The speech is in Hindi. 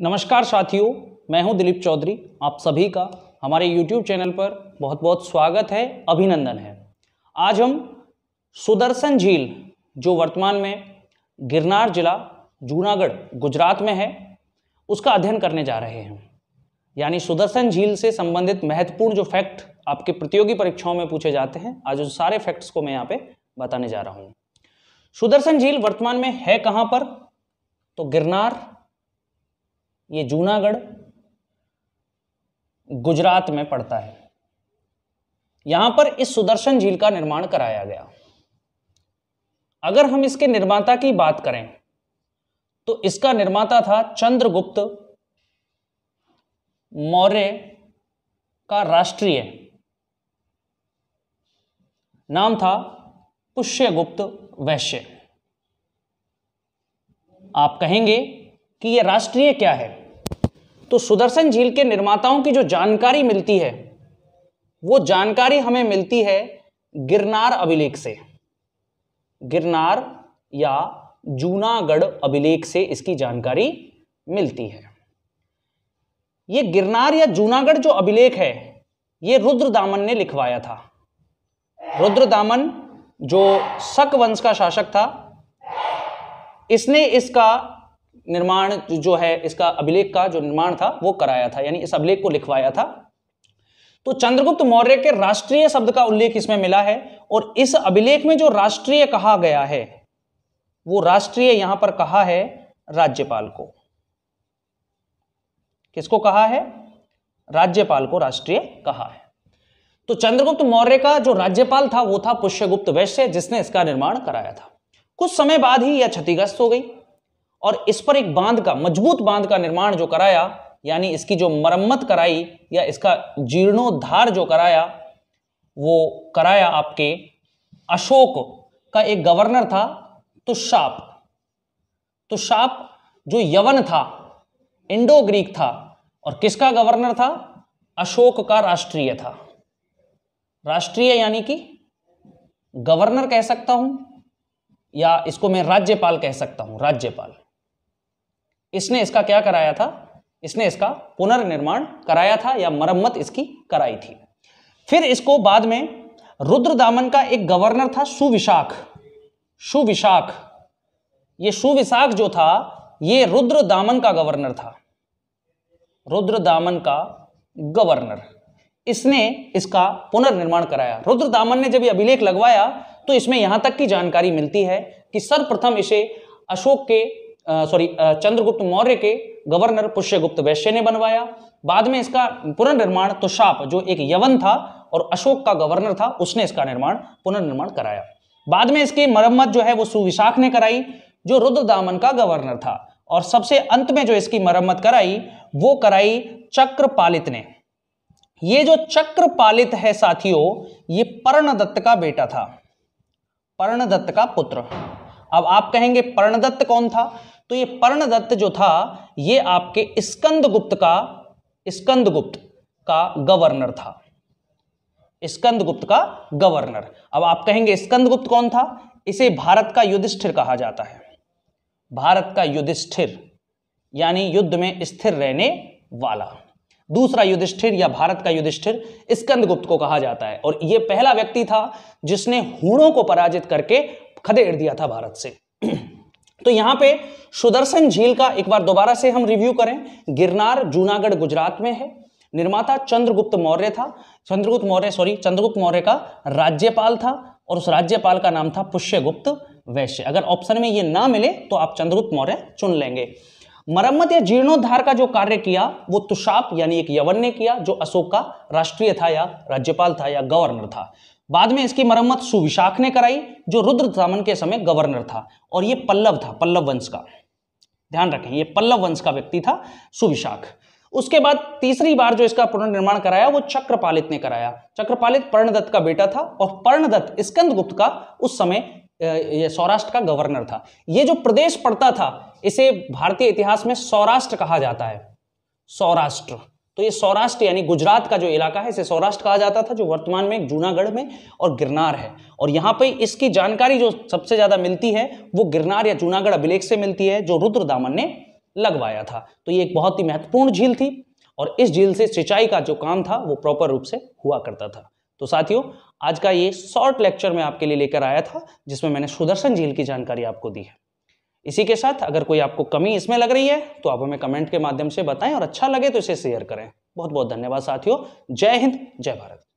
नमस्कार साथियों मैं हूं दिलीप चौधरी आप सभी का हमारे YouTube चैनल पर बहुत बहुत स्वागत है अभिनंदन है आज हम सुदर्शन झील जो वर्तमान में गिरनार जिला जूनागढ़ गुजरात में है उसका अध्ययन करने जा रहे हैं यानी सुदर्शन झील से संबंधित महत्वपूर्ण जो फैक्ट आपके प्रतियोगी परीक्षाओं में पूछे जाते हैं आज उन सारे फैक्ट्स को मैं यहाँ पे बताने जा रहा हूँ सुदर्शन झील वर्तमान में है कहाँ पर तो गिरनार ये जूनागढ़ गुजरात में पड़ता है यहां पर इस सुदर्शन झील का निर्माण कराया गया अगर हम इसके निर्माता की बात करें तो इसका निर्माता था चंद्रगुप्त मौर्य का राष्ट्रीय नाम था पुष्यगुप्त वैश्य आप कहेंगे कि ये राष्ट्रीय क्या है तो सुदर्शन झील के निर्माताओं की जो जानकारी मिलती है वो जानकारी हमें मिलती है गिरनार अभिलेख से गिरनार या जूनागढ़ अभिलेख से इसकी जानकारी मिलती है ये गिरनार या जूनागढ़ जो अभिलेख है ये रुद्र दामन ने लिखवाया था रुद्र दामन जो शक वंश का शासक था इसने इसका निर्माण जो है इसका अभिलेख का जो निर्माण था वो कराया था यानी इस अभिलेख को लिखवाया था तो चंद्रगुप्त मौर्य के राष्ट्रीय शब्द का उल्लेख इसमें मिला है और इस अभिलेख में जो राष्ट्रीय कहा गया है वो राष्ट्रीय यहां पर कहा है राज्यपाल को किसको कहा है राज्यपाल को राष्ट्रीय कहा है तो चंद्रगुप्त मौर्य का जो राज्यपाल था वो था पुष्यगुप्त वैश्य जिसने इसका निर्माण कराया था कुछ समय बाद ही यह क्षतिग्रस्त हो गई और इस पर एक बांध का मजबूत बांध का निर्माण जो कराया यानी इसकी जो मरम्मत कराई या इसका जीर्णोद्धार जो कराया वो कराया आपके अशोक का एक गवर्नर था तुषाप तुषाप जो यवन था इंडो ग्रीक था और किसका गवर्नर था अशोक का राष्ट्रीय था राष्ट्रीय यानी कि गवर्नर कह सकता हूं या इसको मैं राज्यपाल कह सकता हूं राज्यपाल इसने इसका क्या कराया था इसने इसका पुनर्निर्माण कराया था या मरम्मत इसकी कराई थी फिर इसको बाद में रुद्रदामन का एक गवर्नर था सुविशाख सुविशाख ये सुविशाख जो था ये रुद्रदामन का गवर्नर था रुद्रदामन का गवर्नर इसने इसका पुनर्निर्माण कराया रुद्रदामन ने जब यह अभिलेख लगवाया तो इसमें यहां तक की जानकारी मिलती है कि सर्वप्रथम इसे अशोक के सॉरी चंद्रगुप्त मौर्य के गवर्नर पुष्यगुप्त वैश्य ने बनवाया बाद में इसका पुनर्निर्माण तुषाप जो एक यवन था और अशोक का गवर्नर था उसने इसका निर्माण पुनर्निर्माण कराया बाद में इसकी मरम्मत जो है वो सुविशाख ने कराई जो रुद्रदामन का गवर्नर था और सबसे अंत में जो इसकी मरम्मत कराई वो कराई चक्रपालित ने ये जो चक्रपालित है साथियों ये पर्णदत्त का बेटा था पर्णदत्त का पुत्र अब आप कहेंगे पर्णदत्त कौन था तो ये पर्णदत्त जो था ये आपके स्कंदगुप्त का स्कंदगुप्त का गवर्नर था स्कंदगुप्त का गवर्नर अब आप कहेंगे स्कंदगुप्त कौन था इसे भारत का युधिष्ठिर कहा जाता है भारत का युधिष्ठिर यानी युद्ध में स्थिर रहने वाला दूसरा युधिष्ठिर या भारत का युधिष्ठिर स्कंदगुप्त को कहा जाता है और यह पहला व्यक्ति था जिसने हूणों को पराजित करके खदेड़ दिया था भारत से तो यहां पे सुदर्शन झील का एक बार दोबारा से हम रिव्यू करें गिरनार जूनागढ़ गुजरात में है निर्माता चंद्रगुप्त मौर्य था चंद्रगुप्त मौर्य सॉरी चंद्रगुप्त मौर्य का राज्यपाल था और उस राज्यपाल का नाम था पुष्यगुप्त वैश्य अगर ऑप्शन में ये ना मिले तो आप चंद्रगुप्त मौर्य चुन लेंगे मरम्मत या जीर्णोद्धार का जो कार्य किया वो तुषाप यानी एक यवन ने किया जो अशोक का राष्ट्रीय था या राज्यपाल था या गवर्नर था बाद में इसकी मरम्मत सुविशाख ने कराई जो रुद्र दमन के समय गवर्नर था और ये पल्लव था पल्लव वंश का ध्यान रखें ये पल्लव वंश का व्यक्ति था सुविशाख उसके बाद तीसरी बार जो इसका पुनर्निर्माण कराया वो चक्रपालित ने कराया चक्रपालित पर्णदत्त का बेटा था और पर्णदत्त स्कंदगुप्त का उस समय ये सौराष्ट्र का गवर्नर था ये जो प्रदेश पड़ता था इसे भारतीय इतिहास में सौराष्ट्र कहा जाता है सौराष्ट्र तो ये सौराष्ट्र यानी गुजरात का जो इलाका है इसे सौराष्ट्र कहा जाता था जो वर्तमान में जूनागढ़ में और गिरनार है और यहाँ पे इसकी जानकारी जो सबसे ज़्यादा मिलती है वो गिरनार या जूनागढ़ अभिलेख से मिलती है जो दामन ने लगवाया था तो ये एक बहुत ही महत्वपूर्ण झील थी और इस झील से सिंचाई का जो काम था वो प्रॉपर रूप से हुआ करता था तो साथियों आज का ये शॉर्ट लेक्चर मैं आपके लिए लेकर आया था जिसमें मैंने सुदर्शन झील की जानकारी आपको दी है इसी के साथ अगर कोई आपको कमी इसमें लग रही है तो आप हमें कमेंट के माध्यम से बताएं और अच्छा लगे तो इसे शेयर करें बहुत बहुत धन्यवाद साथियों जय हिंद जय भारत